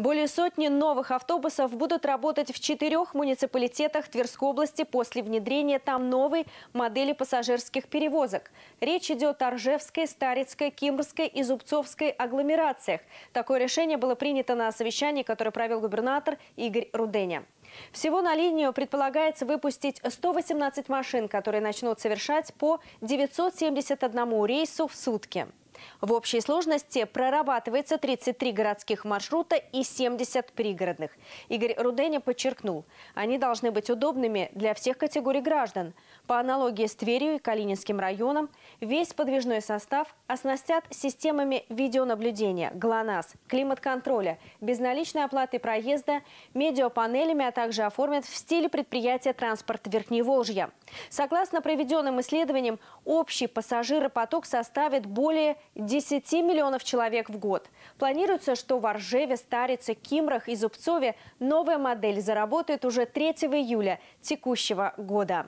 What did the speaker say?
Более сотни новых автобусов будут работать в четырех муниципалитетах Тверской области после внедрения там новой модели пассажирских перевозок. Речь идет о Ржевской, Старицкой, Кимрской и Зубцовской агломерациях. Такое решение было принято на совещании, которое провел губернатор Игорь Руденя. Всего на линию предполагается выпустить 118 машин, которые начнут совершать по 971 рейсу в сутки. В общей сложности прорабатывается 33 городских маршрута и 70 пригородных. Игорь Руденя подчеркнул, они должны быть удобными для всех категорий граждан. По аналогии с Тверью и Калининским районом, весь подвижной состав оснастят системами видеонаблюдения, ГЛОНАСС, климат-контроля, безналичной оплаты проезда, медиапанелями, а также оформят в стиле предприятия «Транспорт Верхневолжья». Согласно проведенным исследованиям, общий пассажиропоток составит более 10 миллионов человек в год. Планируется, что в Оржеве, Старице, Кимрах и Зубцове новая модель заработает уже 3 июля текущего года.